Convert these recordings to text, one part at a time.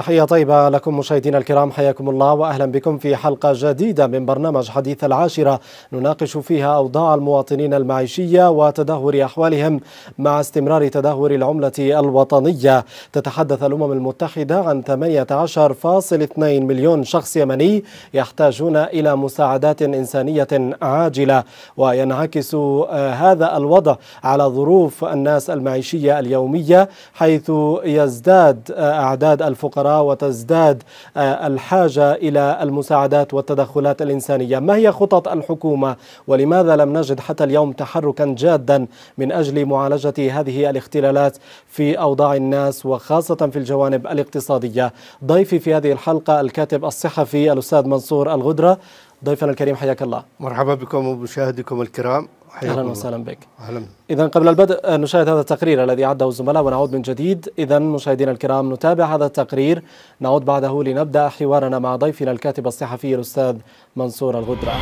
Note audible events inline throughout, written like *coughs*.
تحية طيبة لكم مشاهدينا الكرام حياكم الله وأهلا بكم في حلقة جديدة من برنامج حديث العاشرة نناقش فيها أوضاع المواطنين المعيشية وتدهور أحوالهم مع استمرار تدهور العملة الوطنية تتحدث الأمم المتحدة عن 18.2 مليون شخص يمني يحتاجون إلى مساعدات إنسانية عاجلة وينعكس آه، هذا الوضع على ظروف الناس المعيشية اليومية حيث يزداد آه، أعداد الفقراء وتزداد آه، الحاجة إلى المساعدات والتدخلات الإنسانية ما هي خطط الحكومة ولماذا لم نجد حتى اليوم تحركا جادا من أجل معالجة هذه الاختلالات في أوضاع الناس وخاصة في الجوانب الاقتصادية ضيفي في هذه الحلقة الكاتب الصحفي الأستاذ منصور الغدرة ضيفنا الكريم حياك الله مرحبا بكم ومشاهديكم الكرام اهلا وسهلا بك اهلا اذا قبل البدء آه، نشاهد هذا التقرير الذي عده الزملاء ونعود من جديد اذا مشاهدينا الكرام نتابع هذا التقرير نعود بعده لنبدا حوارنا مع ضيفنا الكاتب الصحفي الاستاذ منصور الغدره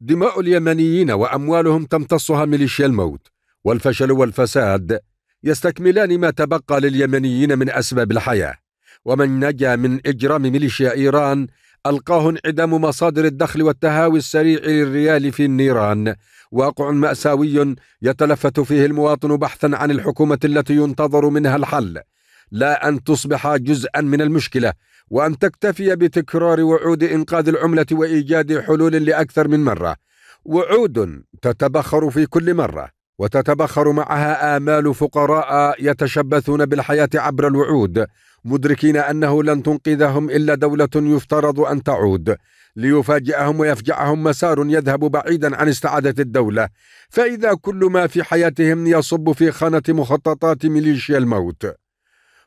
دماء اليمنيين واموالهم تمتصها ميليشيا الموت والفشل والفساد يستكملان ما تبقى لليمنيين من اسباب الحياه ومن نجا من اجرام ميليشيا ايران ألقاه انعدام مصادر الدخل والتهاوي السريع للريال في النيران واقع مأساوي يتلفت فيه المواطن بحثا عن الحكومة التي ينتظر منها الحل لا أن تصبح جزءا من المشكلة وأن تكتفي بتكرار وعود إنقاذ العملة وإيجاد حلول لأكثر من مرة وعود تتبخر في كل مرة وتتبخر معها آمال فقراء يتشبثون بالحياة عبر الوعود مدركين انه لن تنقذهم الا دوله يفترض ان تعود ليفاجئهم ويفجعهم مسار يذهب بعيدا عن استعاده الدوله فاذا كل ما في حياتهم يصب في خانه مخططات ميليشيا الموت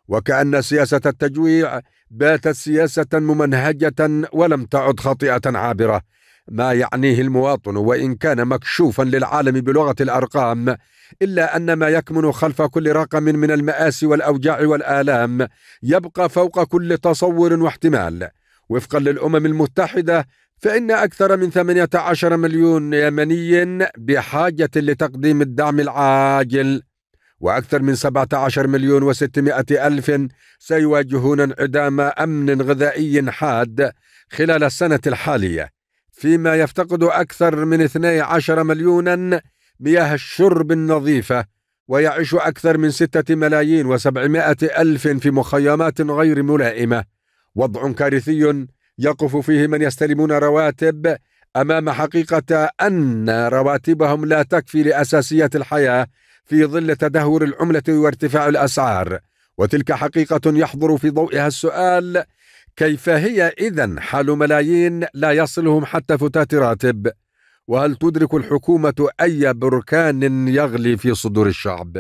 وكان سياسه التجويع باتت سياسه ممنهجه ولم تعد خطيئه عابره ما يعنيه المواطن وان كان مكشوفا للعالم بلغه الارقام الا ان ما يكمن خلف كل رقم من الماسي والاوجاع والالام يبقى فوق كل تصور واحتمال وفقا للامم المتحده فإن أكثر من 18 مليون يمني بحاجة لتقديم الدعم العاجل وأكثر من 17 مليون و600 ألف سيواجهون انعدام أمن غذائي حاد خلال السنة الحالية فيما يفتقد أكثر من 12 مليونا مياه الشرب النظيفة ويعيش أكثر من ستة ملايين وسبعمائة ألف في مخيمات غير ملائمة وضع كارثي يقف فيه من يستلمون رواتب أمام حقيقة أن رواتبهم لا تكفي لأساسيات الحياة في ظل تدهور العملة وارتفاع الأسعار وتلك حقيقة يحضر في ضوئها السؤال كيف هي إذا حال ملايين لا يصلهم حتى فتات راتب؟ وهل تدرك الحكومه اي بركان يغلي في صدور الشعب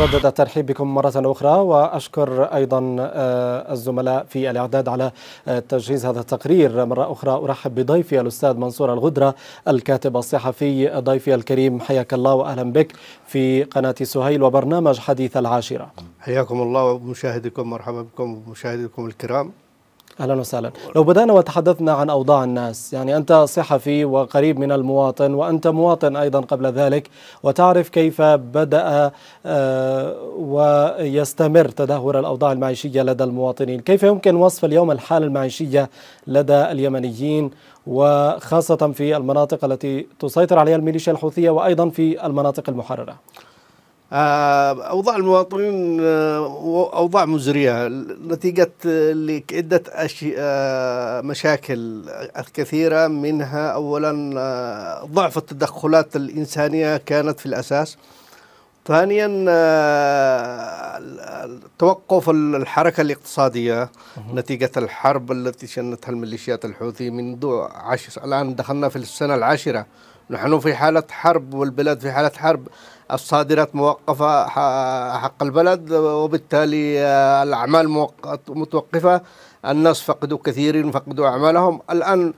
أجدد الترحيب بكم مرة أخرى وأشكر أيضا آه، الزملاء في الإعداد على آه، تجهيز هذا التقرير مرة أخرى أرحب بضيفي الأستاذ منصور الغدرة الكاتب الصحفي ضيفي الكريم حياك الله وأهلا بك في قناة سهيل وبرنامج حديث العاشرة حياكم الله ومشاهدكم مرحبا بكم ومشاهدكم الكرام اهلا وسهلا لو بدانا وتحدثنا عن اوضاع الناس يعني انت صحفي وقريب من المواطن وانت مواطن ايضا قبل ذلك وتعرف كيف بدا آه، ويستمر تدهور الاوضاع المعيشيه لدى المواطنين كيف يمكن وصف اليوم الحاله المعيشيه لدى اليمنيين وخاصه في المناطق التي تسيطر عليها الميليشيا الحوثيه وايضا في المناطق المحرره آه، اوضاع المواطنين آه، اوضاع مزريه نتيجه لعده آه، مشاكل كثيره منها اولا ضعف التدخلات الانسانيه كانت في الاساس ثانيا توقف الحركه الاقتصاديه نتيجه الحرب التي شنتها الميليشيات الحوثي منذ عشر الان دخلنا في السنه العاشره نحن في حاله حرب والبلاد في حاله حرب الصادرات موقفة حق البلد وبالتالي آه، الأعمال متوقفة الناس فقدوا كثيرين فقدوا أعمالهم الآن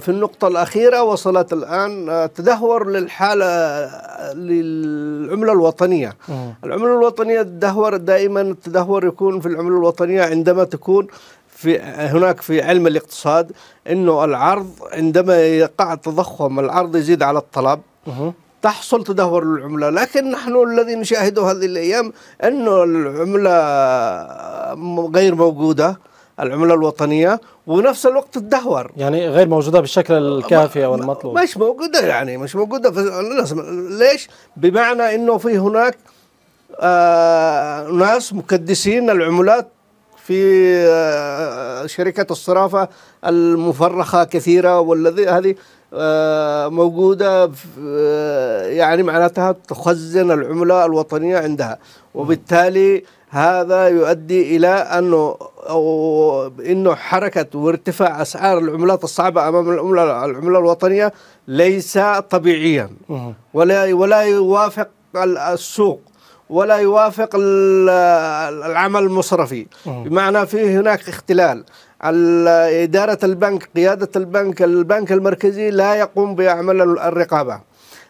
في النقطة الأخيرة وصلت الآن آه، تدهور للحالة آه، للعملة الوطنية مم. العملة الوطنية تدهور دائما التدهور يكون في العملة الوطنية عندما تكون في هناك في علم الاقتصاد انه العرض عندما يقع التضخم العرض يزيد على الطلب مم. تحصل تدهور للعملة لكن نحن الذي نشاهده هذه الأيام أن العملة غير موجودة العمله الوطنيه ونفس الوقت تدهور يعني غير موجوده بالشكل الكافي او المطلوب مش موجوده يعني مش موجوده ليش بمعنى انه في هناك آه، ناس مكدسين العملات في آه، شركه الصرافه المفرخه كثيره والذي هذه آه، موجودة آه، يعني معناتها تخزن العملة الوطنية عندها وبالتالي هذا يؤدي إلى أنه أو أنه حركة وارتفاع أسعار العملات الصعبة أمام العملة العملة الوطنية ليس طبيعيا ولا ولا يوافق السوق ولا يوافق العمل المصرفي بمعنى فيه هناك اختلال إدارة البنك قيادة البنك البنك المركزي لا يقوم بأعمال الرقابة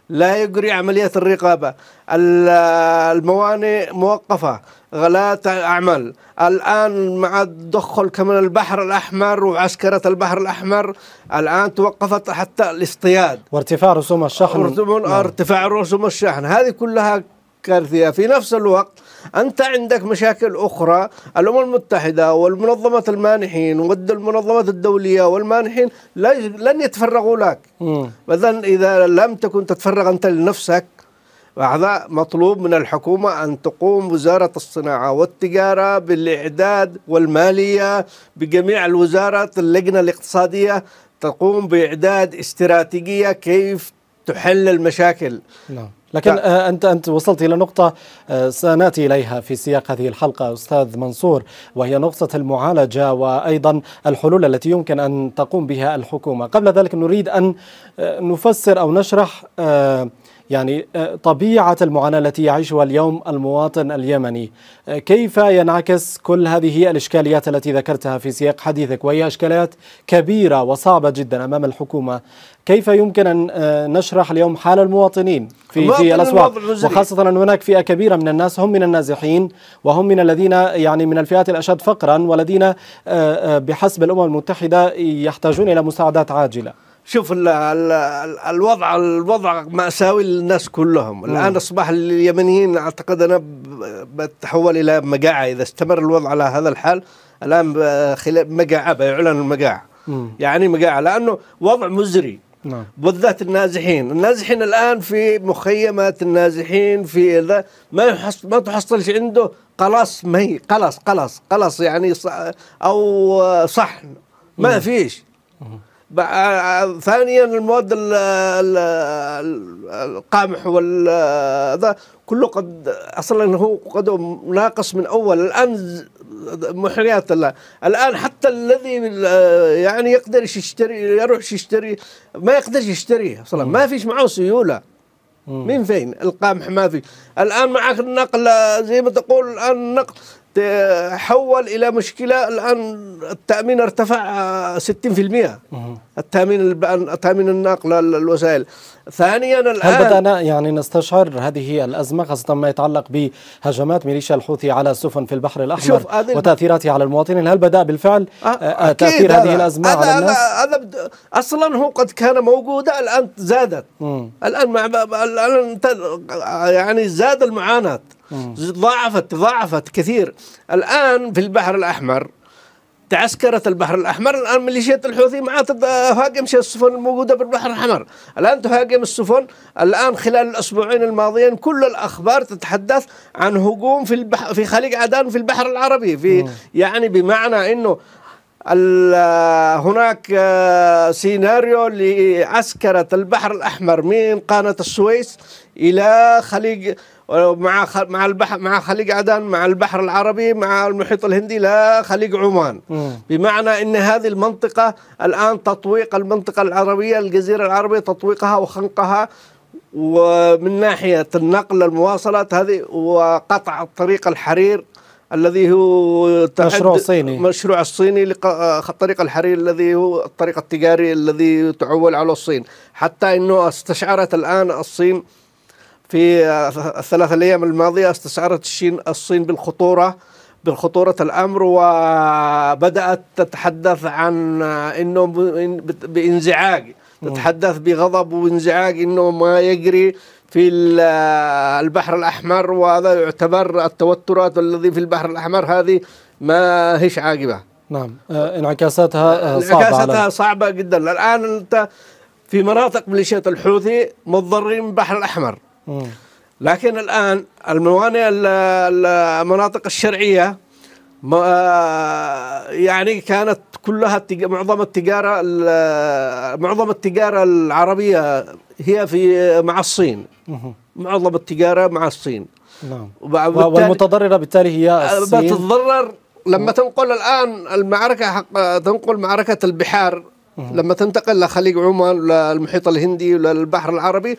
لا يجري عملية الرقابة الموانئ موقفة غلاة أعمال الآن مع تدخل كمان البحر الأحمر وعسكرة البحر الأحمر الآن توقفت حتى الاصطياد وارتفاع رسوم الشحن نعم. ارتفاع رسوم الشحن هذه كلها كارثية في نفس الوقت أنت عندك مشاكل أخرى الأمم المتحدة والمنظمة المانحين والمنظمات الدولية والمانحين لن يتفرغوا لك مثلا إذا لم تكن تتفرغ أنت لنفسك هذا مطلوب من الحكومة أن تقوم وزارة الصناعة والتجارة بالإعداد والمالية بجميع الوزارات اللجنة الاقتصادية تقوم بإعداد استراتيجية كيف تحل المشاكل نعم لكن ف... آه، انت انت وصلت الى نقطه آه، سناتي اليها في سياق هذه الحلقه استاذ منصور وهي نقطه المعالجه وايضا الحلول التي يمكن ان تقوم بها الحكومه قبل ذلك نريد ان آه، نفسر او نشرح يعني آه، طبيعة المعاناة التي يعيشها اليوم المواطن اليمني آه، كيف ينعكس كل هذه الإشكاليات التي ذكرتها في سياق حديثك وهي إشكاليات كبيرة وصعبة جدا أمام الحكومة كيف يمكن أن آه، نشرح اليوم حال المواطنين في, في الأسواق وخاصة أن هناك فئة كبيرة من الناس هم من النازحين وهم من الذين يعني من الفئات الأشد فقرا والذين بحسب الأمم المتحدة يحتاجون إلى مساعدات عاجلة شوف الـ الـ الوضع الوضع مأساوي للناس كلهم الآن أصبح اليمنيين أعتقد أنا بتحول إلى مجاعة إذا استمر الوضع على هذا الحال الآن خلال مجاعة بيعلن المجاعة يعني مجاعة لأنه وضع مزري نعم. بالذات النازحين النازحين الآن في مخيمات النازحين في ذا ما يحص ما تحصلش عنده قلاص مي قلص قلص قلص يعني ص... أو صحن ما مم. فيش مم. ثانيا المواد القامح وال كله قد اصلا هو قد ناقص من اول الان محريات الله الان حتى الذي يعني يقدر يشتري يروح يشتري ما يقدرش يشتريه اصلا ما فيش معه سيوله من فين القمح ما في الان معك النقل زي ما تقول الان النقل تحول الى مشكله الان التامين ارتفع 60% التامين التامين النقل الوسائل ثانيا الان هل بدانا يعني نستشعر هذه الازمه خاصه ما يتعلق بهجمات ميليشيا الحوثي على السفن في البحر الاحمر وتاثيراتها على المواطنين هل بدا بالفعل آه, آه، تاثير هذه الازمه على الناس هذا اصلا هو قد كان موجوده الان زادت مم. الان مع الان يعني زاد المعاناه ضاعفت تضاعفت كثير الآن في البحر الأحمر تعسكرت البحر الأحمر الآن ميليشيات الحوثي معها تهاجم السفن الموجودة في البحر الأحمر الآن تهاجم السفن الآن خلال الأسبوعين الماضيين كل الأخبار تتحدث عن هجوم في البحر في خليج عدن في البحر العربي في يعني بمعنى أنه هناك آه، سيناريو لعسكرة البحر الأحمر من قناة السويس إلى خليج مع مع البحر مع خليج عدن مع البحر العربي مع المحيط الهندي لا خليج عمان بمعنى ان هذه المنطقه الان تطويق المنطقه العربيه الجزيره العربيه تطويقها وخنقها ومن ناحيه النقل المواصلات هذه وقطع طريق الحرير الذي هو مشروع صيني مشروع الصيني لطريق آه، الحرير الذي هو الطريق التجاري الذي تعول على الصين حتى انه استشعرت الان الصين في الثلاث الايام الماضيه استشعرت الصين الصين بالخطوره بالخطورة الأمر وبدأت تتحدث عن أنه بانزعاج تتحدث بغضب وانزعاج أنه ما يجري في البحر الأحمر وهذا يعتبر التوترات الذي في البحر الأحمر هذه ما هيش عاجبة نعم آه، انعكاساتها آه، صعبة انعكاساتها صعبة جدا الآن أنت في مناطق ميليشيات الحوثي متضررين من البحر الأحمر لكن الآن الموانئ المناطق الشرعية ما آه، يعني كانت كلها معظم التجارة آه، معظم التجارة العربية هي في مع الصين معظم التجارة مع الصين نعم والمتضررة بالتالي هي آه، الصين بتتضرر لما تنقل الآن المعركة حق تنقل معركة البحار لما تنتقل لخليج عمان للمحيط الهندي وللبحر العربي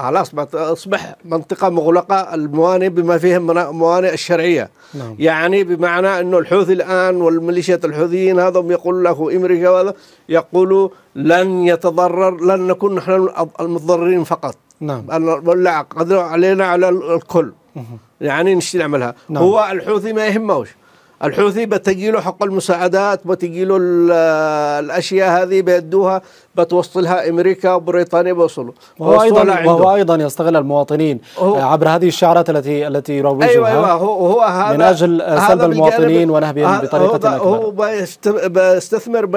خلاص بت... بتصبح منطقة مغلقة الموانئ بما فيها الموانئ الشرعية نعم. يعني بمعنى أنه الحوثي الآن والميليشيات الحوثيين هذا يقول له أمريكا وهذا يقولوا لن يتضرر لن نكون نحن المتضررين فقط نعم ولا قدروا علينا على الكل مه. يعني نشتي نعملها نعم. هو الحوثي ما يهموش الحوثي بتجي له حق المساعدات بتجي له الاشياء هذه بيدوها بتوصلها امريكا وبريطانيا بوصلوا وهو ايضا وهو ايضا يستغل المواطنين آه، عبر هذه الشعارات التي التي يروجها أيوة أيوة هو هو هذا من اجل سلب المواطنين ونهبهم بطريقه هو, هو بيستثمر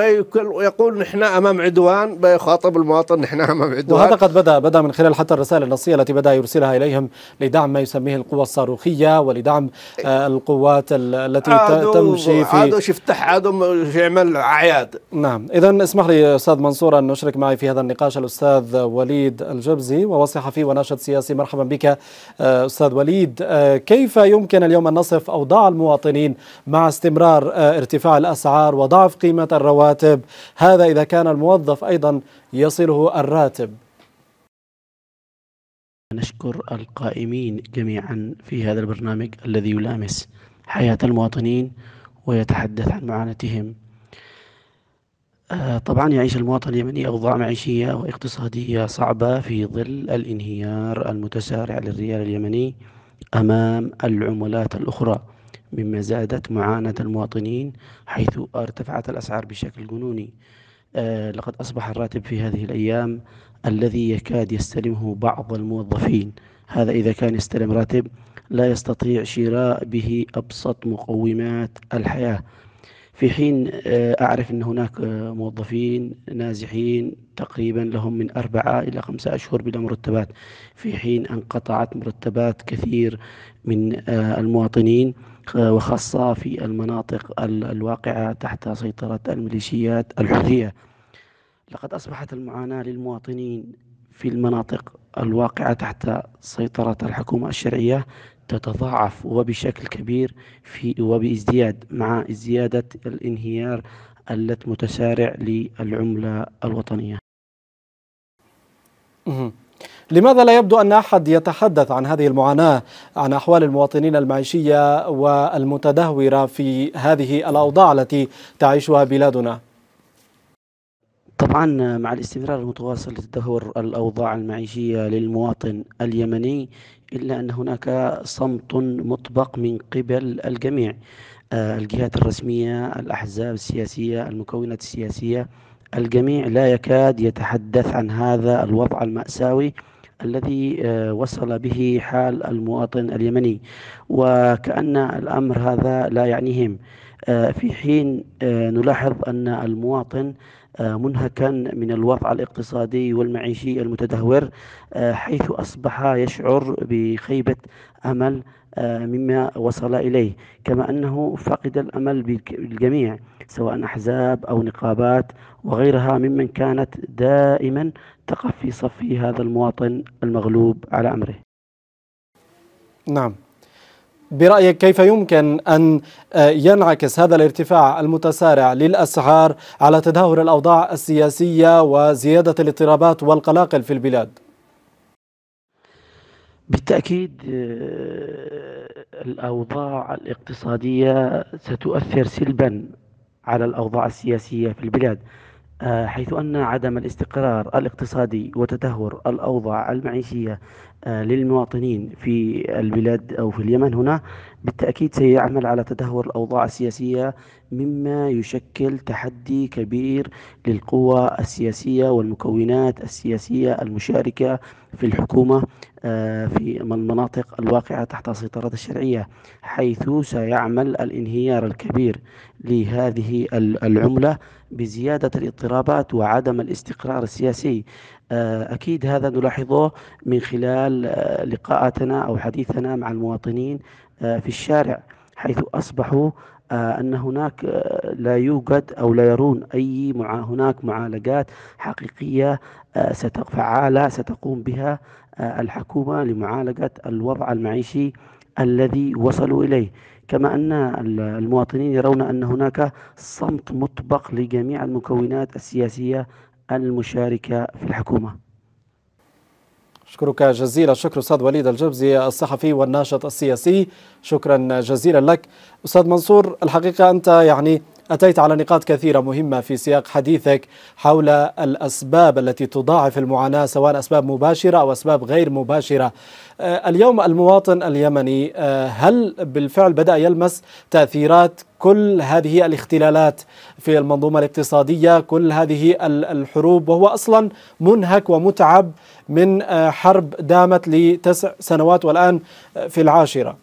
يقول نحن امام عدوان بيخاطب المواطن نحن امام عدوان وهذا قد بدا بدا من خلال حتى الرسائل النصيه التي بدا يرسلها اليهم لدعم ما يسميه القوى الصاروخيه ولدعم آه، القوات التي تمشي في عادوا شفتح عادوا يعمل اعياد نعم اذا اسمح لي استاذ منصور ان أن نشرك معي في هذا النقاش الأستاذ وليد الجبزي وهو صحفي وناشط سياسي مرحبا بك آه، أستاذ وليد آه، كيف يمكن اليوم أن نصف أوضاع المواطنين مع استمرار آه، ارتفاع الأسعار وضعف قيمة الرواتب هذا إذا كان الموظف أيضا يصله الراتب نشكر القائمين جميعا في هذا البرنامج الذي يلامس حياة المواطنين ويتحدث عن معاناتهم آه، طبعا يعيش المواطن اليمني أوضاع معيشية واقتصادية صعبة في ظل الانهيار المتسارع للريال اليمني أمام العملات الأخرى مما زادت معاناة المواطنين حيث ارتفعت الأسعار بشكل جنوني آه، لقد أصبح الراتب في هذه الأيام الذي يكاد يستلمه بعض الموظفين هذا إذا كان يستلم راتب لا يستطيع شراء به أبسط مقومات الحياة في حين آه، أعرف أن هناك آه، موظفين نازحين تقريبا لهم من أربعة إلى خمسة أشهر بلا مرتبات في حين انقطعت مرتبات كثير من آه، المواطنين وخاصة في المناطق الواقعة تحت سيطرة الميليشيات الحوثية لقد أصبحت المعاناة للمواطنين في المناطق الواقعة تحت سيطرة الحكومة الشرعية تتضاعف وبشكل كبير في وبازدياد مع زيادة الانهيار التي متسارع للعملة الوطنية لماذا لا يبدو أن أحد يتحدث عن هذه المعاناة عن أحوال المواطنين المعيشية والمتدهورة في هذه الأوضاع التي تعيشها بلادنا؟ طبعا مع الاستمرار المتواصل لتدهور الأوضاع المعيشية للمواطن اليمني إلا أن هناك صمت مطبق من قبل الجميع آه، الجهات الرسمية الأحزاب السياسية المكونات السياسية الجميع لا يكاد يتحدث عن هذا الوضع المأساوي الذي آه، وصل به حال المواطن اليمني وكأن الأمر هذا لا يعنيهم آه، في حين نلاحظ أن المواطن آه، منهكا من الوضع الاقتصادي والمعيشي المتدهور آه، حيث أصبح يشعر بخيبة أمل آه، مما وصل إليه كما أنه فقد الأمل بالجميع سواء أحزاب أو نقابات وغيرها ممن كانت دائما تقف في صف هذا المواطن المغلوب على أمره نعم برأيك كيف يمكن أن آه، ينعكس هذا الارتفاع المتسارع للأسعار على تدهور الأوضاع السياسية وزيادة الاضطرابات والقلاقل في البلاد؟ بالتأكيد آه، الأوضاع الاقتصادية ستؤثر سلبا على الأوضاع السياسية في البلاد آه، حيث أن عدم الاستقرار الاقتصادي وتدهور الأوضاع المعيشية آه، للمواطنين في البلاد أو في اليمن هنا بالتأكيد سيعمل على تدهور الأوضاع السياسية مما يشكل تحدي كبير للقوى السياسية والمكونات السياسية المشاركة في الحكومة آه، في المناطق الواقعة تحت سيطرة الشرعية حيث سيعمل الانهيار الكبير لهذه العملة بزيادة الاضطرابات وعدم الاستقرار السياسي آه، أكيد هذا نلاحظه من خلال آه، لقاءاتنا أو حديثنا مع المواطنين آه، في الشارع حيث أصبحوا آه، أن هناك آه، لا يوجد أو لا يرون أي مع هناك معالجات حقيقية فعالة ستقوم بها الحكومة لمعالجة الوضع المعيشي الذي وصلوا إليه كما أن المواطنين يرون أن هناك صمت مطبق لجميع المكونات السياسية المشاركة في الحكومة أشكرك جزيلا الشكر أستاذ وليد الجبزي الصحفي والناشط السياسي شكرا جزيلا لك أستاذ منصور الحقيقة أنت يعني أتيت على نقاط كثيرة مهمة في سياق حديثك حول الأسباب التي تضاعف المعاناة سواء أسباب مباشرة أو أسباب غير مباشرة آه، اليوم المواطن اليمني آه، هل بالفعل بدأ يلمس تأثيرات كل هذه الاختلالات في المنظومة الاقتصادية كل هذه الحروب وهو أصلا منهك ومتعب من آه، حرب دامت لتسع سنوات والآن آه، في العاشرة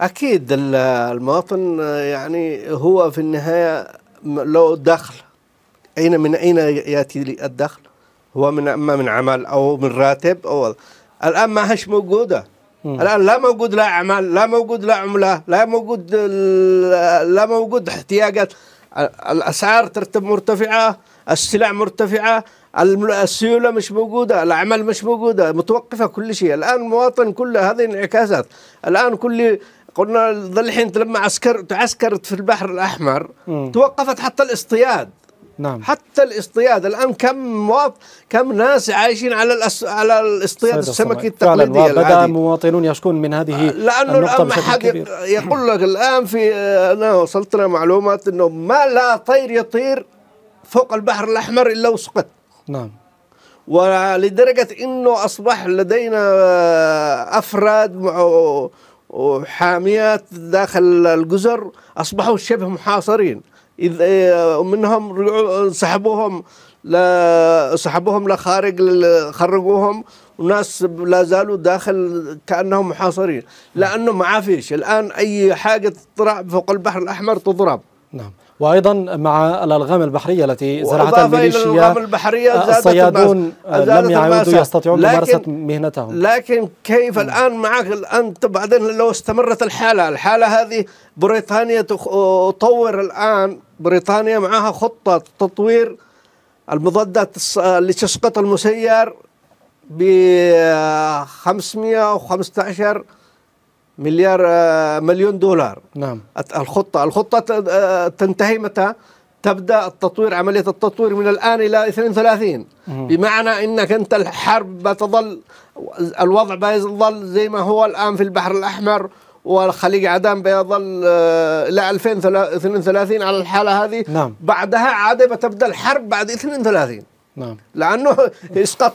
أكيد المواطن آه، يعني هو في النهاية له دخل أين من أين يأتي الدخل هو من أما من عمل أو من راتب أو الآن ما هش موجودة الان لا موجود لا اعمال لا موجود لا عمله لا موجود لا موجود احتياجات الاسعار ترتب مرتفعه السلع مرتفعه السيوله مش موجوده الاعمال مش موجوده متوقفه كل شيء الان المواطن كل هذه انعكاسات الان كل قلنا الحين لما عسكر تعسكرت في البحر الاحمر م. توقفت حتى الاصطياد نعم حتى الاصطياد الان كم مواط... كم ناس عايشين على الأس... على الاصطياد السمكي التقليدي بدا مواطنون يشكون من هذه آه، لانه النقطة الان حد يقول لك *laughs* الان في آه، انا وصلت لنا معلومات انه ما لا طير يطير فوق البحر الاحمر الا وسقط نعم ولدرجه انه اصبح لدينا آه، افراد وحاميات داخل الجزر اصبحوا شبه محاصرين إيه، منهم سحبوهم سحبوهم لخارج خرجوهم وناس لا زالوا داخل كانهم محاصرين لانه ما فيش الان اي حاجه تطلع فوق البحر الاحمر تضرب نعم وايضا مع الالغام البحريه التي زرعتها الميليشيا البحرية الصيادون لم يعودوا يستطيعون ممارسه مهنتهم لكن كيف نعم. الان معك انت بعدين لو استمرت الحاله الحاله هذه بريطانيا تطور الان بريطانيا معها خطة تطوير المضادات اللي تسقط المسير ب 515 آه، مليار آه، مليون دولار نعم الخطة الخطة آه، تنتهي متى؟ تبدا التطوير عمليه التطوير من الان الى 32 مم. بمعنى انك انت الحرب بتظل الوضع بيظل زي ما هو الان في البحر الاحمر والخليج عدن بيظل الى 2032 على الحاله هذه نعم بعدها عاده بتبدا الحرب بعد 32 نعم لانه اسقاط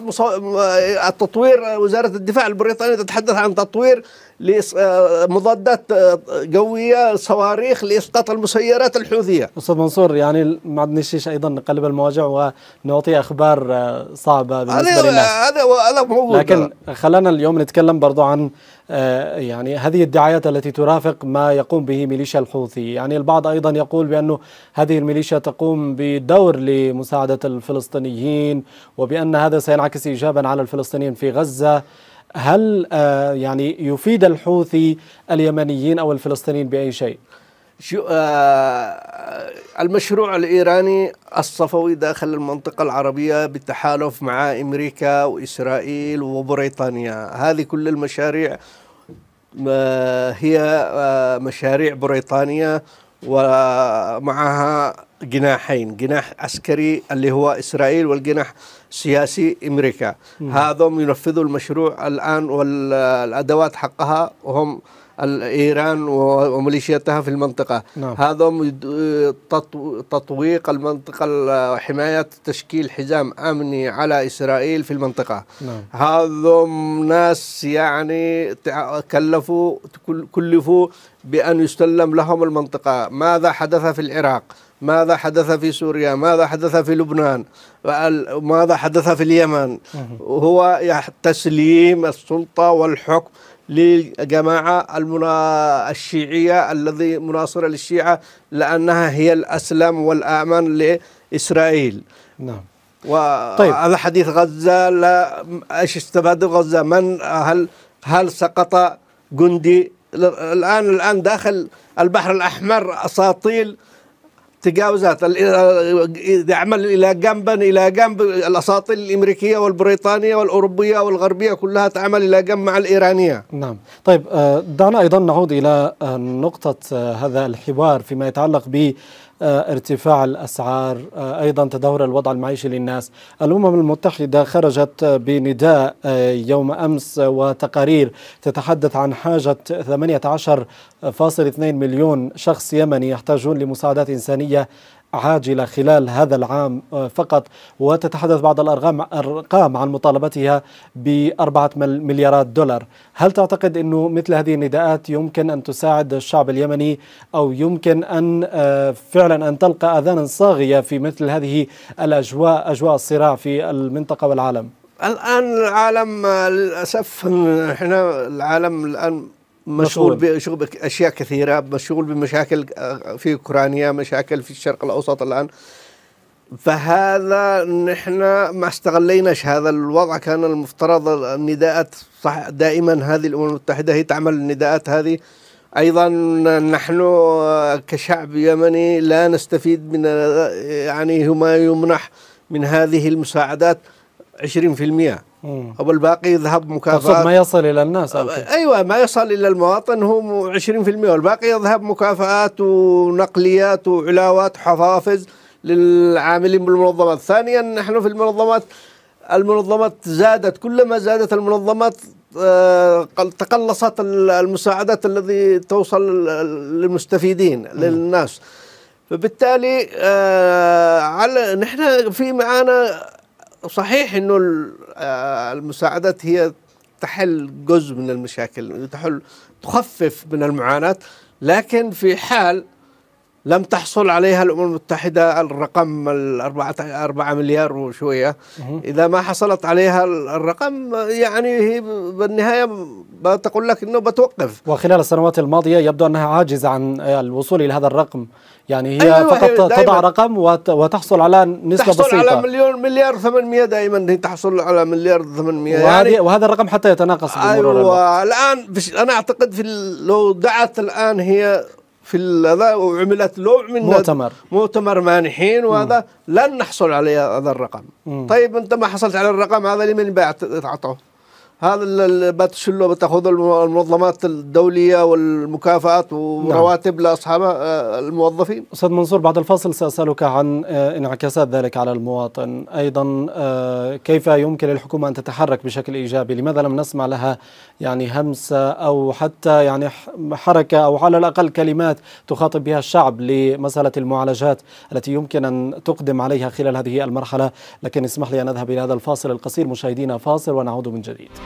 التطوير وزاره الدفاع البريطانيه تتحدث عن تطوير آه، مضادات آه، قويه صواريخ لاسقاط المسيرات الحوثيه. استاذ منصور يعني ما نشيش ايضا نقلب المواجع ونعطي اخبار آه، صعبه بالنسبه لنا. هذا هذا موجود لكن خلانا اليوم نتكلم برضو عن يعني هذه الدعايات التي ترافق ما يقوم به ميليشيا الحوثي يعني البعض أيضا يقول بأنه هذه الميليشيا تقوم بدور لمساعدة الفلسطينيين وبأن هذا سينعكس إيجابا على الفلسطينيين في غزة هل آه، يعني يفيد الحوثي اليمنيين أو الفلسطينيين بأي شيء؟ شو آه، المشروع الإيراني الصفوي داخل المنطقة العربية بالتحالف مع أمريكا وإسرائيل وبريطانيا هذه كل المشاريع آه، هي مشاريع بريطانيه ومعها جناحين جناح عسكري اللي هو إسرائيل والجناح سياسي أمريكا هذا ينفذوا المشروع الآن والأدوات حقها وهم ايران وميليشياتها في المنطقه نعم. هذا تطويق المنطقه حمايه تشكيل حزام امني على اسرائيل في المنطقه نعم. هذا ناس يعني كلفوا كلفوا بان يسلم لهم المنطقه ماذا حدث في العراق ماذا حدث في سوريا ماذا حدث في لبنان ماذا حدث في اليمن هو تسليم السلطه والحكم للجماعة المنا... الشيعية الذي مناصرة للشيعة لأنها هي الأسلم والآمن لإسرائيل نعم وعلى طيب. حديث غزة لا ايش استفاد غزة من هل هل سقط جندي الآن الآن داخل البحر الأحمر أساطيل تجاوزات عمل الى جنبا الى جنب الاساطيل الامريكيه والبريطانيه والاوروبيه والغربيه كلها تعمل الى جنب مع الايرانيه. نعم، طيب آه، دعنا ايضا نعود الى آه، نقطه آه، هذا الحوار فيما يتعلق ب آه، ارتفاع الأسعار آه، أيضا تدهور الوضع المعيشي للناس الأمم المتحدة خرجت بنداء آه، يوم أمس وتقارير تتحدث عن حاجة 18.2 مليون شخص يمني يحتاجون لمساعدات إنسانية عاجلة خلال هذا العام آه، فقط وتتحدث بعض الأرقام عن مطالبتها بأربعة مليارات دولار هل تعتقد أنه مثل هذه النداءات يمكن أن تساعد الشعب اليمني أو يمكن أن آه، فعلا أن تلقى أذانا صاغية في مثل هذه الأجواء أجواء الصراع في المنطقة والعالم الآن العالم آه، للأسف احنا العالم الآن مشغول بشغل باشياء كثيره مشغول بمشاكل آه، في اوكرانيا مشاكل في الشرق الاوسط الان فهذا نحن ما استغليناش هذا الوضع كان المفترض النداءات صح دائما هذه الامم المتحده هي تعمل النداءات هذه ايضا نحن كشعب يمني لا نستفيد من آه، يعني ما يمنح من هذه المساعدات 20% مم. والباقي يذهب مكافآت ما يصل إلى الناس أو أه، أيوة ما يصل إلى المواطن هو 20% والباقي يذهب مكافآت ونقليات وعلاوات حفافز للعاملين بالمنظمات ثانيا نحن في المنظمات المنظمات زادت كلما زادت المنظمات أه، تقلصت المساعدات الذي توصل للمستفيدين للناس فبالتالي أه، على نحن في معانا صحيح انه آه، المساعدات هي تحل جزء من المشاكل تحل تخفف من المعاناه لكن في حال لم تحصل عليها الامم المتحده الرقم الأربعة 4 مليار وشويه اذا ما حصلت عليها الرقم يعني هي بالنهايه بتقول لك انه بتوقف وخلال السنوات الماضيه يبدو انها عاجزه عن الوصول الى هذا الرقم يعني هي أيوة فقط هي تضع رقم وتحصل على نسبه تحصل بسيطه تحصل على مليون مليار 800 دائما هي تحصل على مليار 800 يعني وهذا الرقم حتى يتناقص أيوة الان انا اعتقد في لو دعت الان هي في هذا وعملت نوع من مؤتمر مؤتمر مانحين وهذا مم. لن نحصل على هذا الرقم مم. طيب انت ما حصلت على الرقم هذا لمن باعت اعطوه هذا بتشله تشله بتاخذه المنظمات الدوليه والمكافآت نعم. ورواتب نعم. لاصحاب آه، الموظفين. استاذ منصور بعد الفاصل ساسالك عن آه، انعكاسات ذلك على المواطن، ايضا آه، كيف يمكن للحكومه ان تتحرك بشكل ايجابي؟ لماذا لم نسمع لها يعني همسه او حتى يعني حركه او على الاقل كلمات تخاطب بها الشعب لمساله المعالجات التي يمكن ان تقدم عليها خلال هذه المرحله، لكن اسمح لي ان اذهب الى هذا الفاصل القصير مشاهدينا فاصل ونعود من جديد.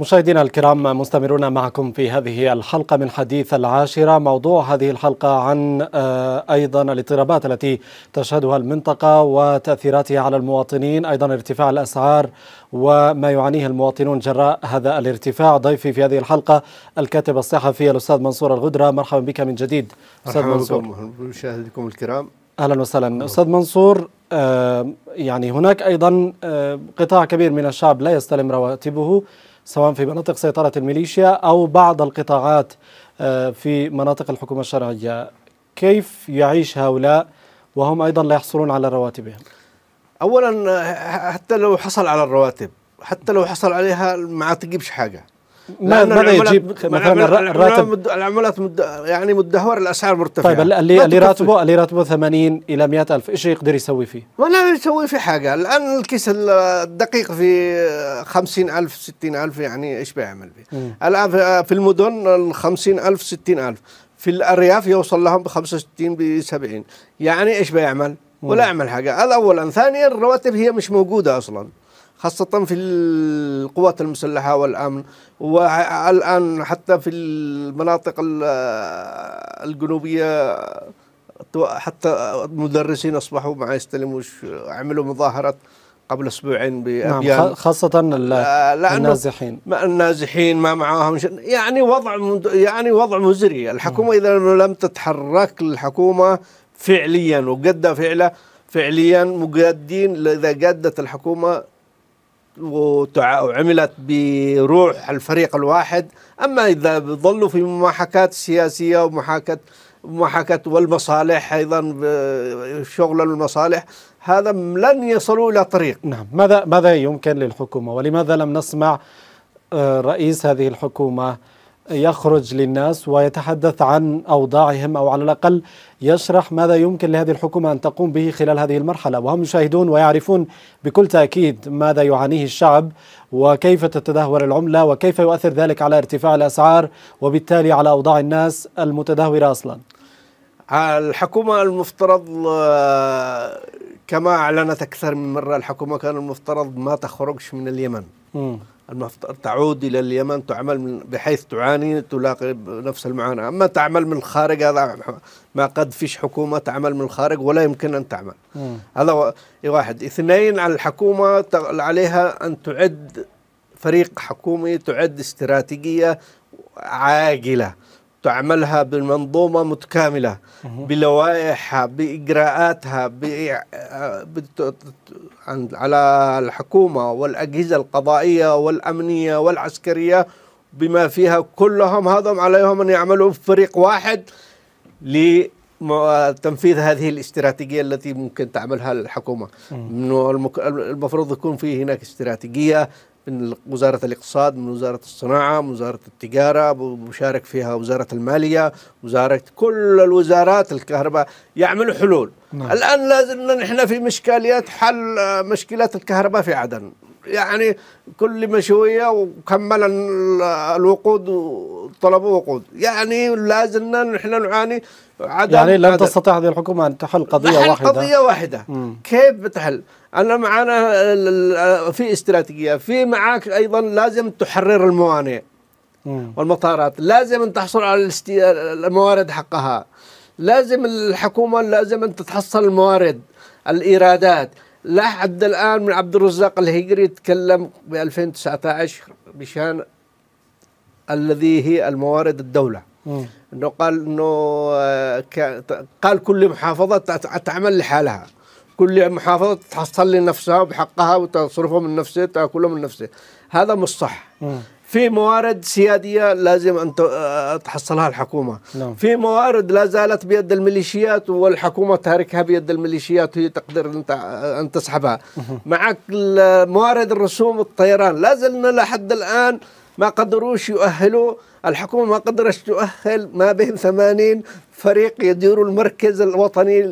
مشاهدينا الكرام مستمرون معكم في هذه الحلقة من حديث العاشرة موضوع هذه الحلقة عن آه، أيضا الاضطرابات التي تشهدها المنطقة وتأثيراتها على المواطنين أيضا ارتفاع الأسعار وما يعانيه المواطنون جراء هذا الارتفاع ضيفي في هذه الحلقة الكاتب الصحفي الأستاذ منصور الغدرة مرحبا بك من جديد أستاذ منصور بكم مشاهديكم الكرام اهلا وسهلا استاذ منصور آه، يعني هناك ايضا آه، قطاع كبير من الشعب لا يستلم رواتبه سواء في مناطق سيطرة الميليشيا أو بعض القطاعات آه، في مناطق الحكومة الشرعية كيف يعيش هؤلاء وهم أيضا لا يحصلون على رواتبهم أولا آه، حتى لو حصل على الرواتب حتى لو حصل عليها ما تجيبش حاجة ما ماذا يجيب مثلا الراتب العملات مد يعني مدهور الاسعار مرتفعه طيب اللي اللي راتبه اللي راتبه 80 الى 100000 ايش يقدر يسوي فيه؟ ما لا يسوي فيه حاجه الان الكيس الدقيق في 50000 60000 يعني ايش بيعمل فيه؟ مم. الان في المدن 50000 60000 في الارياف يوصل لهم ب 65 ب 70 يعني ايش بيعمل؟ ولا يعمل حاجه هذا اولا ثانيا الرواتب هي مش موجوده اصلا خاصة في القوات المسلحة والأمن والآن حتى في المناطق الجنوبية حتى المدرسين أصبحوا ما يستلموش عملوا مظاهرات قبل اسبوعين نعم، بأبيان نعم خاصة آه، النازحين ما النازحين ما معاهم يعني وضع يعني وضع مزري الحكومة إذا لم تتحرك الحكومة فعليا وقد فعله فعليا مقادين اذا قادت الحكومه وعملت بروح الفريق الواحد أما إذا ظلوا في محاكاة سياسية ومحاكاة محاكاة والمصالح أيضا شغل المصالح هذا لن يصلوا إلى طريق نعم ماذا ماذا يمكن للحكومة ولماذا لم نسمع آه، رئيس هذه الحكومة يخرج للناس ويتحدث عن أوضاعهم أو على الأقل يشرح ماذا يمكن لهذه الحكومة أن تقوم به خلال هذه المرحلة وهم يشاهدون ويعرفون بكل تأكيد ماذا يعانيه الشعب وكيف تتدهور العملة وكيف يؤثر ذلك على ارتفاع الأسعار وبالتالي على أوضاع الناس المتدهورة أصلا الحكومة المفترض آه، كما أعلنت أكثر من مرة الحكومة كان المفترض ما تخرجش من اليمن المفترض تعود إلى اليمن تعمل بحيث تعاني تلاقي نفس المعاناة أما تعمل من الخارج هذا ما قد فيش حكومة تعمل من الخارج ولا يمكن أن تعمل مم. هذا إيه واحد اثنين على الحكومة عليها أن تعد فريق حكومي تعد استراتيجية عاجلة تعملها بالمنظومة متكاملة بلوائحها بإجراءاتها على الحكومة والأجهزة القضائية والأمنية والعسكرية بما فيها كلهم هذم عليهم أن يعملوا فريق واحد لتنفيذ هذه الاستراتيجيه التي ممكن تعملها الحكومه انه المفروض يكون في هناك استراتيجيه من وزارة الاقتصاد من وزارة الصناعة من وزارة التجارة مشارك فيها وزارة المالية وزارة كل الوزارات الكهرباء يعملوا حلول نعم. الآن لازلنا نحن في مشكليات حل مشكلات الكهرباء في عدن يعني كل مشوية وكمل الوقود وطلبوا وقود يعني لازلنا نحن نعاني عدم يعني لن تستطيع هذه الحكومة أن تحل قضية واحدة قضية واحدة مم. كيف بتحل أنا معانا في استراتيجية في معك أيضا لازم تحرر الموانئ والمطارات لازم أن تحصل على الموارد حقها لازم الحكومة لازم أن تتحصل الموارد الإيرادات لحد الآن من عبد الرزاق الهجري تكلم ب 2019 بشان الذي هي الموارد الدولة انه قال انه آه، قال كل محافظة تعمل لحالها كل محافظة تحصل لنفسها بحقها وتصرفه من نفسها تأكله من نفسها هذا مش صح في موارد سيادية لازم أن تحصلها الحكومة نعم. في موارد لا زالت بيد الميليشيات والحكومة تاركها بيد الميليشيات هي تقدر أن تسحبها معك موارد الرسوم الطيران لا زلنا لحد الآن ما قدروش يؤهلوا الحكومة ما قدرش تؤهل ما بين 80 فريق يديروا المركز الوطني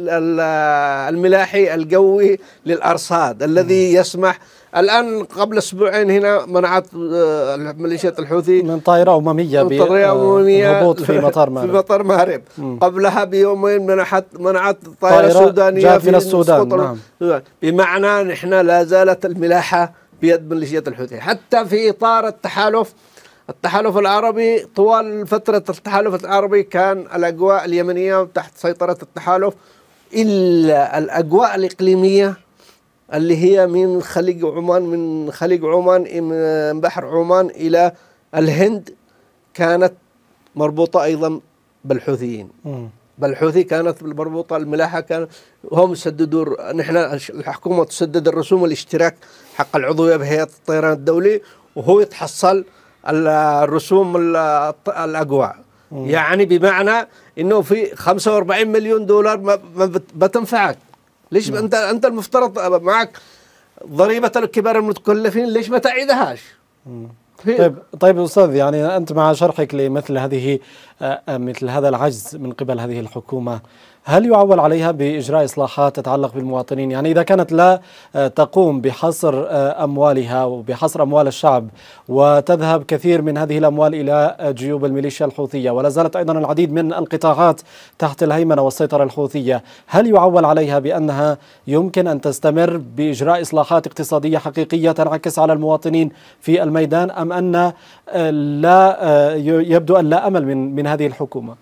الملاحي الجوي للأرصاد الذي يسمح الآن قبل أسبوعين هنا منعت آه، ميليشيات الحوثي من طائرة أممية من طائرة آه، أممية هبوط في مطار *laughs* مارب في مطار مارب قبلها بيومين منحت منعت طائرة, طائرة سودانية جاءت من السودان نعم. بمعنى نحن لا زالت الملاحة بيد ميليشيات الحوثي حتى في إطار التحالف التحالف العربي طوال فترة التحالف العربي كان الأجواء اليمنية تحت سيطرة التحالف إلا الأجواء الإقليمية اللي هي من خليج عمان من خليج عمان من بحر عمان إلى الهند كانت مربوطة أيضا بالحوثيين بالحوثي كانت مربوطة الملاحة كان هم سددوا نحن الحكومة تسدد الرسوم الاشتراك حق العضوية بهيئة الطيران الدولي وهو يتحصل الرسوم الأقوى يعني بمعنى انه في 45 مليون دولار ما بتنفعك ليش انت انت المفترض معك ضريبه الكبار المتكلفين ليش ما تعيدهاش؟ طيب طيب استاذ يعني انت مع شرحك لمثل هذه آه، آه، مثل هذا العجز من قبل هذه الحكومه هل يعول عليها بإجراء إصلاحات تتعلق بالمواطنين يعني إذا كانت لا آه، تقوم بحصر آه، أموالها وبحصر أموال الشعب وتذهب كثير من هذه الأموال إلى آه، جيوب الميليشيا الحوثية ولا زالت أيضا العديد من القطاعات تحت الهيمنة والسيطرة الحوثية هل يعول عليها بأنها يمكن أن تستمر بإجراء إصلاحات اقتصادية حقيقية تنعكس على المواطنين في الميدان أم أن لا يبدو أن لا أمل من, من هذه الحكومة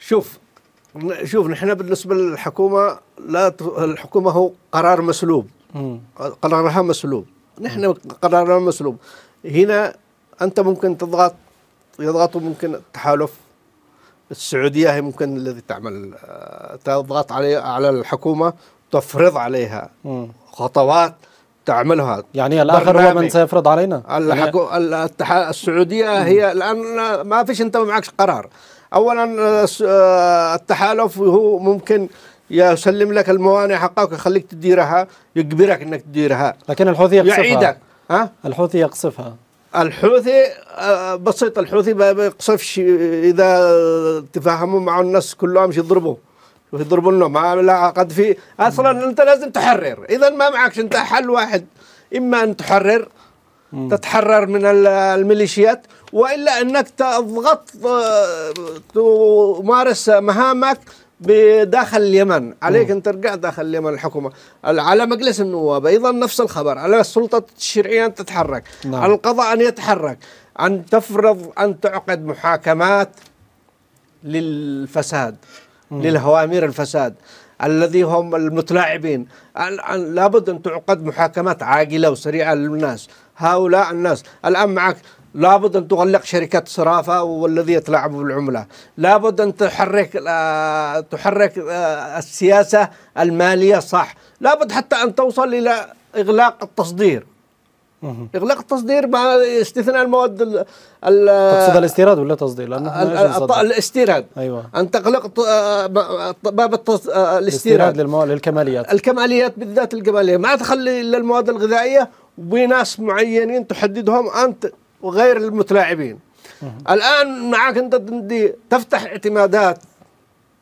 شوف شوف نحن بالنسبه للحكومه لا ت... الحكومه هو قرار مسلوب قرارها مسلوب نحن قرارنا مسلوب هنا انت ممكن تضغط يضغطوا ممكن التحالف السعوديه هي ممكن الذي تعمل آه، تضغط علي على الحكومه تفرض عليها خطوات تعملها يعني الاخر هو من سيفرض علينا الحكو... يعني التح... السعوديه هي الان ما فيش انت معكش قرار اولا آه، التحالف هو ممكن يسلم لك الموانع حقك ويخليك تديرها يجبرك انك تديرها لكن الحوثي يقصفها يعيدك ها الحوثي يقصفها الحوثي آه، بسيط الحوثي ما بيقصفش اذا تفاهموا مع الناس كلهم يضربوا يضربوا لنا ما لا قد في اصلا انت لازم تحرر اذا ما معكش انت حل واحد اما ان تحرر تتحرر من الميليشيات والا انك تضغط آه، تمارس مهامك بداخل اليمن عليك ان ترجع داخل اليمن الحكومه على مجلس النواب ايضا نفس الخبر على السلطه التشريعيه ان تتحرك نعم. على القضاء ان يتحرك ان تفرض ان تعقد محاكمات للفساد مم. للهوامير الفساد الذي هم المتلاعبين لابد ان تعقد محاكمات عاجله وسريعه للناس هؤلاء الناس الان معك لابد أن تغلق شركة صرافة والذي يتلاعب بالعملة لابد أن تحرك آه، تحرك آه، السياسة المالية صح لابد حتى أن توصل إلى إغلاق التصدير اغلاق التصدير مع استثناء المواد ال تقصد الاستيراد ولا تصدير؟ الاستيراد ايوه ان تغلق آه، باب الاستيراد, الاستيراد للمواد للكماليات الكماليات بالذات الكماليه ما تخلي الا المواد الغذائيه بناس معينين تحددهم انت وغير المتلاعبين الان معك انت تفتح اعتمادات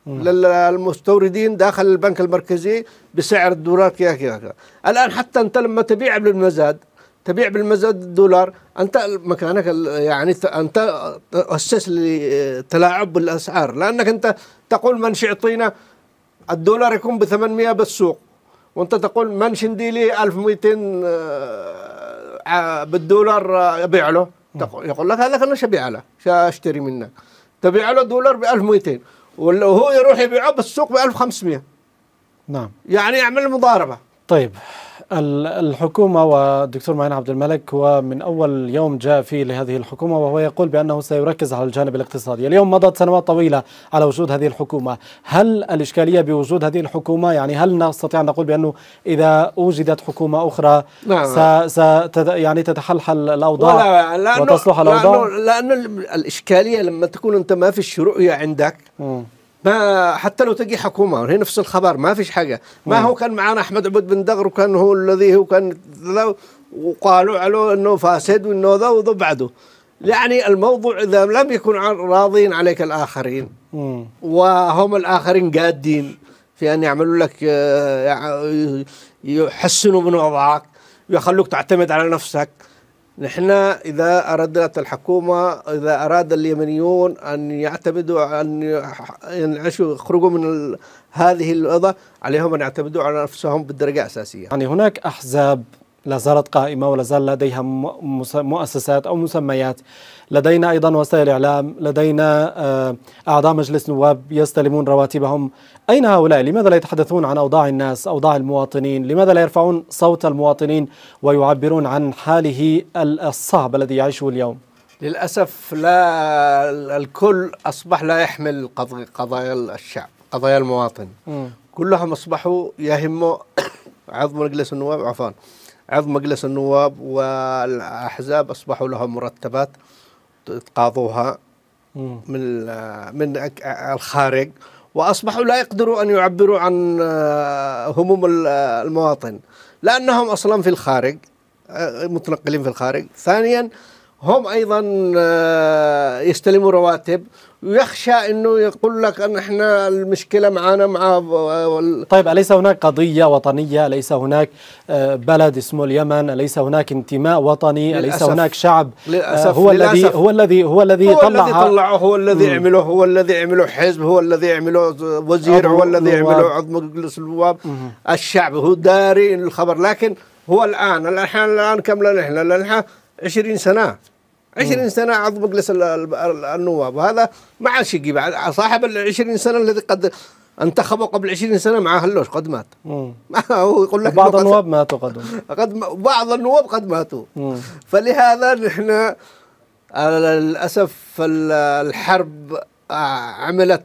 للمستوردين داخل البنك المركزي بسعر الدولار كذا كذا الان حتى انت لما تبيع بالمزاد تبيع بالمزاد الدولار انت مكانك يعني انت تؤسس لتلاعب بالاسعار لانك انت تقول من شعطينا الدولار يكون ب 800 بالسوق وانت تقول من شندي لي 1200 آه، بالدولار آه، ابيع له يقول لك هذا انا شبيع له شاشتري منك تبيع له دولار ب 1200 وهو يروح يبيعه بالسوق ب 1500 نعم يعني يعمل مضاربه طيب الحكومة ودكتور معين عبد الملك هو من أول يوم جاء فيه لهذه الحكومة وهو يقول بأنه سيركز على الجانب الاقتصادي اليوم مضت سنوات طويلة على وجود هذه الحكومة هل الإشكالية بوجود هذه الحكومة يعني هل نستطيع أن نقول بأنه إذا وجدت حكومة أخرى نعم. س... يعني تتحلحل الأوضاع وتصلح الأوضاع لأنه, لأنه الإشكالية لما تكون أنت ما فيش رؤية عندك م. ما حتى لو تجي حكومه وهي نفس الخبر ما فيش حاجه ما هو كان معنا احمد عبود بن دغر وكان هو الذي هو كان وقالوا عليه انه فاسد وانه ذا وذا بعده يعني الموضوع اذا لم يكن راضين عليك الاخرين وهم الاخرين قادين في ان يعملوا لك آه، يحسنوا من وضعك ويخلوك تعتمد على نفسك نحن إذا أردت الحكومة إذا أراد اليمنيون أن يعتمدوا أن ينعشوا يخرجوا من هذه الوضع عليهم أن يعتمدوا على نفسهم بالدرجة الأساسية يعني هناك أحزاب لا زالت قائمة ولا زال لديها مؤسسات أو مسميات لدينا أيضا وسائل إعلام لدينا آه، أعضاء مجلس نواب يستلمون رواتبهم أين هؤلاء؟ لماذا لا يتحدثون عن أوضاع الناس أوضاع المواطنين؟ لماذا لا يرفعون صوت المواطنين ويعبرون عن حاله الصعب الذي يعيشه اليوم؟ للأسف لا الكل أصبح لا يحمل قضايا الشعب قضايا المواطن م. كلهم أصبحوا يهموا *coughs* عضو مجلس النواب عفوا عضو مجلس النواب والاحزاب اصبحوا لهم مرتبات تقاضوها من من الخارج واصبحوا لا يقدروا ان يعبروا عن آه، هموم آه، المواطن لانهم اصلا في الخارج آه، متنقلين في الخارج ثانيا هم ايضا يستلموا رواتب ويخشى انه يقول لك ان احنا المشكله معانا مع وال... طيب اليس هناك قضيه وطنيه؟ اليس هناك آه، بلد اسمه اليمن؟ اليس هناك انتماء وطني؟ اليس هناك شعب آه، للأسف هو للأسف الذي هو الذي هو الذي هو طلعها الذي طلعه هو الذي عمله هو الذي عمله حزب هو الذي عمله وزير هو الذي عمله عضو مجلس النواب الشعب هو داري الخبر لكن هو الان الان الان كم لنا احنا؟ لنا 20 سنه 20 سنه عضو مجلس النواب وهذا ما عادش يجيب صاحب ال 20 سنه الذي قد انتخبوا قبل 20 سنه مع هلوش قد مات *laughs* هو يقول لك بعض النواب ماتوا قد *laughs* قد بعض النواب قد ماتوا فلهذا نحن للاسف الحرب آه، عملت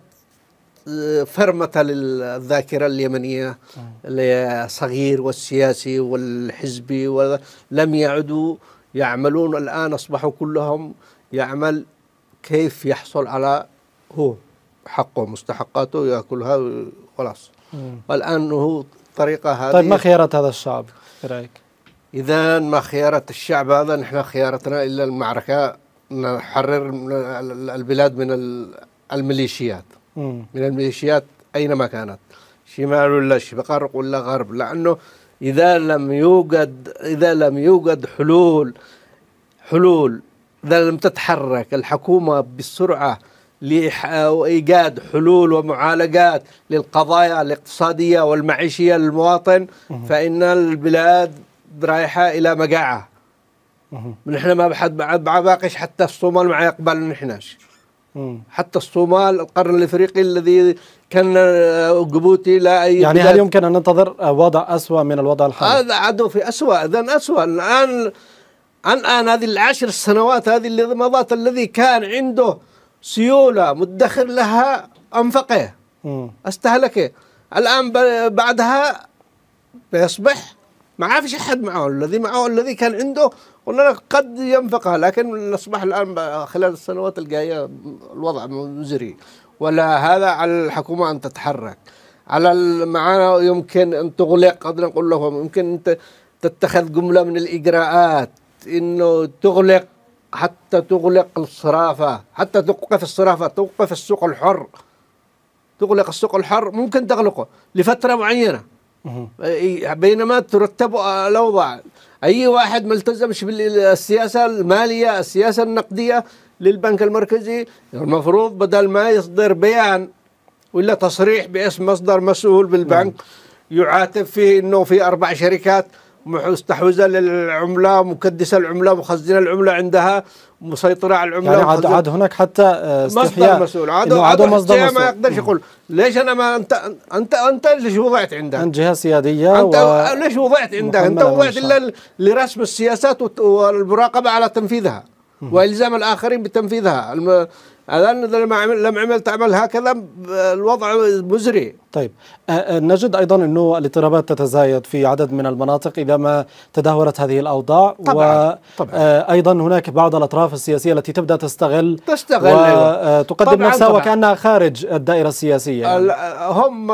آه، فرمة للذاكرة اليمنية الصغير والسياسي والحزبي ولم يعدوا يعملون الآن أصبحوا كلهم يعمل كيف يحصل على هو حقه مستحقاته يأكلها خلاص والآن هو الطريقة هذه طيب ما خيارات هذا الشعب إيه رأيك؟ إذا ما خيارات الشعب هذا نحن خيارتنا إلا المعركة نحرر البلاد من الميليشيات من الميليشيات أينما كانت شمال ولا شرق ولا غرب لأنه إذا لم يوجد إذا لم يوجد حلول حلول إذا لم تتحرك الحكومة بسرعة لإيجاد حلول ومعالجات للقضايا الاقتصادية والمعيشية للمواطن فإن البلاد رايحة إلى مجاعة نحن ما حد ما باقيش حتى الصومال ما يقبل نحناش مم. حتى الصومال القرن الافريقي الذي كان آه، جيبوتي لا أي يعني هل يمكن ان ننتظر آه، وضع اسوا من الوضع الحالي؟ هذا عدو في اسوا اذا اسوا الان عن الان هذه العشر سنوات هذه اللي مضت الذي كان عنده سيوله مدخر لها انفقه استهلكه الان بعدها بيصبح ما عافش احد معه الذي معه الذي كان عنده قلنا لك قد ينفقها لكن نصبح الان خلال السنوات الجايه الوضع مزري ولا هذا على الحكومه ان تتحرك على معانا يمكن ان تغلق قد نقول لهم يمكن انت تتخذ جمله من الاجراءات انه تغلق حتى تغلق الصرافه حتى توقف الصرافه توقف السوق الحر تغلق السوق الحر ممكن تغلقه لفتره معينه بينما ترتب الاوضاع اي واحد ما التزمش بالسياسه الماليه السياسه النقديه للبنك المركزي المفروض بدل ما يصدر بيان ولا تصريح باسم مصدر مسؤول بالبنك نعم. يعاتب فيه انه في اربع شركات مستحوذه للعمله مكدسه العمله مخزنه العمله عندها مسيطره على العمله يعني عاد, عاد هناك حتى آه، استحياء مصدر مسؤول عاد عاد مصدر مسؤول ما يقدرش يقول ليش انا ما انت انت انت ليش وضعت عندك؟ انت جهه سياديه انت و... ليش وضعت عندك؟ انت وضعت الا لرسم السياسات والمراقبه على تنفيذها والزام الاخرين بتنفيذها الآن لما لما عملت عمل هكذا الوضع مزري طيب أه، أه، نجد أيضا أنه الاضطرابات تتزايد في عدد من المناطق إذا ما تدهورت هذه الأوضاع طبعا, طبعا. أه، أيضا هناك بعض الأطراف السياسية التي تبدأ تستغل تستغل وتقدم أيوة. طبعاً نفسها طبعاً. وكأنها خارج الدائرة السياسية يعني. هم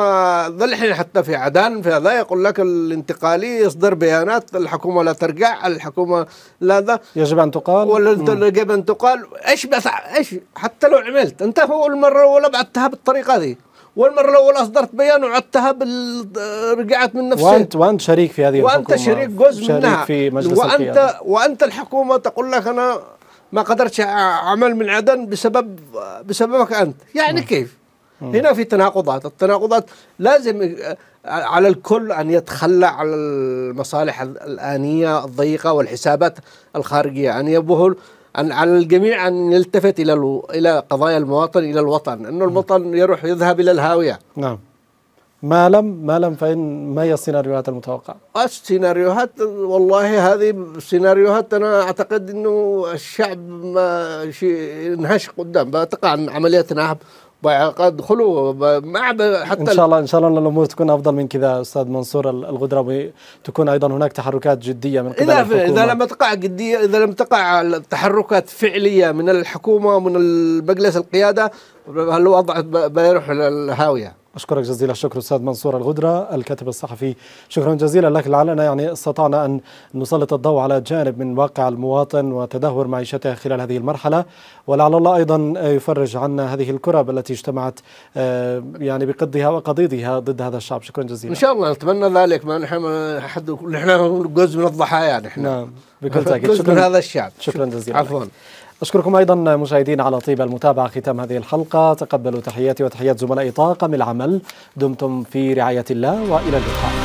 ذلحين حتى في عدن في هذا يقول لك الانتقالي يصدر بيانات الحكومة لا ترجع الحكومة لا ذا يجب أن تقال ولا يجب أن تقال إيش بس إيش حتى حتى لو عملت انت اول المره الاولى بعتها بالطريقه هذه والمره الاولى اصدرت بيان وعدتها بال... رجعت من نفسك وانت وانت شريك في هذه وانت شريك جزء شريك منها في مجلس وانت القيادة. وانت الحكومه تقول لك انا ما قدرتش اعمل من عدن بسبب بسببك انت يعني م. كيف م. هنا في تناقضات التناقضات لازم على الكل ان يتخلى على المصالح الانيه الضيقه والحسابات الخارجيه ان يعني يبهل أن على الجميع أن يلتفت إلى الو... إلى قضايا المواطن إلى الوطن أنه الوطن يروح يذهب إلى الهاوية نعم ما لم ما لم فإن ما هي السيناريوهات المتوقعة؟ السيناريوهات والله هذه السيناريوهات أنا أعتقد أنه الشعب ما شيء انهش قدام بتقع عملية نهب ادخلوا معبد حتى ان شاء الله ان شاء الله الامور تكون افضل من كذا استاذ منصور الغدربي تكون ايضا هناك تحركات جديه من قبل اذا الحكومة. اذا لم تقع جديه اذا لم تقع تحركات فعليه من الحكومه ومن مجلس القياده الوضع بيروح للهاويه أشكرك جزيل الشكر أستاذ منصور الغدرة الكاتب الصحفي شكرا جزيلا لك لعلنا يعني استطعنا أن نسلط الضوء على جانب من واقع المواطن وتدهور معيشته خلال هذه المرحلة ولعل الله أيضا يفرج عنا هذه الكرب التي اجتمعت آه، يعني بقدها وقضيضها ضد هذا الشعب شكرا جزيلا إن شاء الله نتمنى ذلك ما نحن حد نحن جزء من الضحايا نحن نعم بكل تأكيد شكرا هذا الشعب شكرا جزيلا عفوا أشكركم أيضا مشاهدينا على طيب المتابعة ختام هذه الحلقة تقبلوا تحياتي وتحيات زملائي طاقم العمل دمتم في رعاية الله وإلى اللقاء